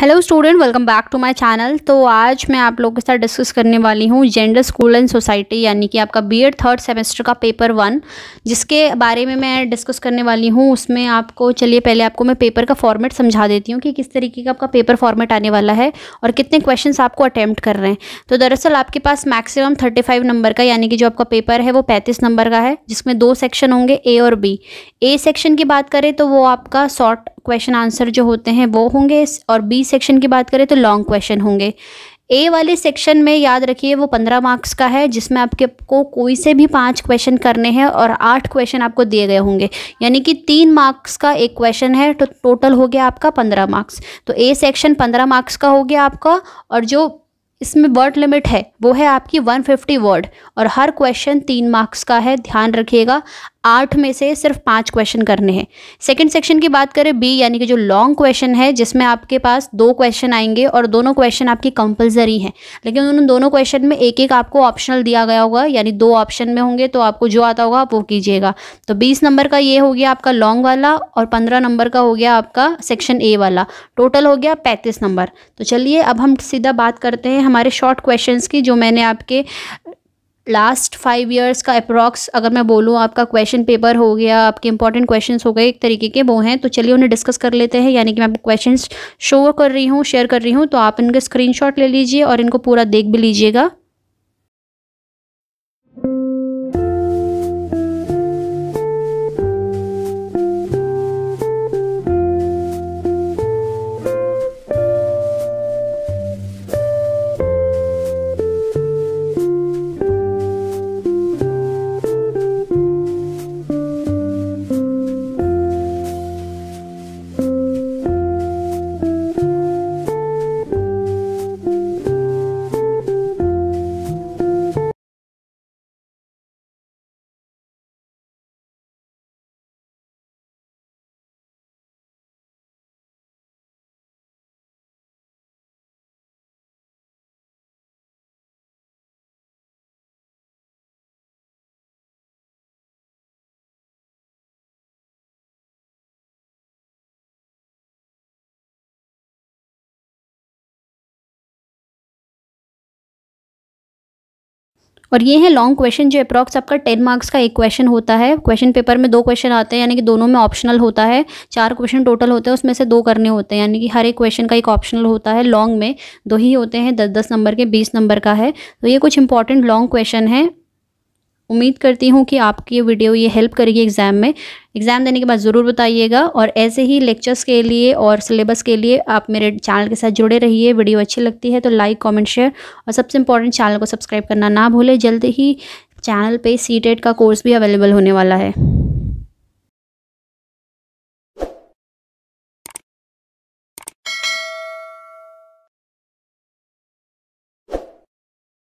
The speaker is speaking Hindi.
hello student welcome back to my channel तो आज मैं आप लोगों के साथ डिस्कस करने वाली हूँ जेंडर स्कूल एंड सोसाइटी यानी कि आपका बीएड थर्ड सेमेस्टर का पेपर वन जिसके बारे में मैं डिस्कस करने वाली हूँ उसमें आपको चलिए पहले आपको मैं पेपर का फॉर्मेट समझा देती हूँ कि किस तरीके का आपका पेपर फॉर्मेट आने वाला है और कितने क्वेश्चन आपको अटैम्प्ट कर रहे हैं तो दरअसल आपके पास मैक्सिमम थर्टी नंबर का यानी कि जो आपका पेपर है वो पैंतीस नंबर का है जिसमें दो सेक्शन होंगे ए और बी ए सेक्शन की बात करें तो वो आपका शॉर्ट क्वेश्चन आंसर जो होते हैं वो होंगे और बी सेक्शन की बात करें तो लॉन्ग क्वेश्चन होंगे ए वाले सेक्शन में याद रखिए वो पंद्रह मार्क्स का है जिसमें आपके को कोई से भी पांच क्वेश्चन करने हैं और आठ क्वेश्चन आपको दिए गए होंगे यानी कि तीन मार्क्स का एक क्वेश्चन है तो टोटल हो गया आपका पंद्रह मार्क्स तो ए सेक्शन पंद्रह मार्क्स का हो गया आपका और जो इसमें वर्ड लिमिट है वो है आपकी 150 वर्ड और हर क्वेश्चन तीन मार्क्स का है ध्यान रखिएगा आठ में से सिर्फ पांच क्वेश्चन करने हैं सेकंड सेक्शन की बात करें बी यानी कि जो लॉन्ग क्वेश्चन है जिसमें आपके पास दो क्वेश्चन आएंगे और दोनों क्वेश्चन आपकी कंपलसरी हैं लेकिन उन दोनों क्वेश्चन में एक एक आपको ऑप्शनल दिया गया होगा यानी दो ऑप्शन में होंगे तो आपको जो आता होगा आप वो कीजिएगा तो बीस नंबर का ये हो गया आपका लॉन्ग वाला और पंद्रह नंबर का हो गया आपका सेक्शन ए वाला टोटल हो गया पैंतीस नंबर तो चलिए अब हम सीधा बात करते हैं हमारे शॉर्ट क्वेश्चंस की जो मैंने आपके लास्ट फाइव ईयर्स का अप्रॉक्स अगर मैं बोलूँ आपका क्वेश्चन पेपर हो गया आपके इंपॉर्टेंट क्वेश्चन हो गए एक तरीके के वो हैं तो चलिए उन्हें डिस्कस कर लेते हैं यानी कि मैं आपको क्वेश्चन शो कर रही हूँ शेयर कर रही हूँ तो आप इनके स्क्रीनशॉट ले लीजिए और इनको पूरा देख भी लीजिएगा और ये है लॉन्ग क्वेश्चन जो अप्रॉक्स आपका टेन मार्क्स का एक क्वेश्चन होता है क्वेश्चन पेपर में दो क्वेश्चन आते हैं यानी कि दोनों में ऑप्शनल होता है चार क्वेश्चन टोटल होते हैं उसमें से दो करने होते हैं यानी कि हर एक क्वेश्चन का एक ऑप्शनल होता है लॉन्ग में दो ही होते हैं दस दस नंबर के बीस नंबर का है तो ये कुछ इंपॉर्टेंट लॉन्ग क्वेश्चन है उम्मीद करती हूँ कि आपकी ये वीडियो ये हेल्प करेगी एग्ज़ाम में एग्ज़ाम देने के बाद ज़रूर बताइएगा और ऐसे ही लेक्चर्स के लिए और सिलेबस के लिए आप मेरे चैनल के साथ जुड़े रहिए वीडियो अच्छी लगती है तो लाइक कमेंट शेयर और सबसे इंपॉर्टेंट चैनल को सब्सक्राइब करना ना भूलें जल्द ही चैनल पे सी का कोर्स भी अवेलेबल होने वाला है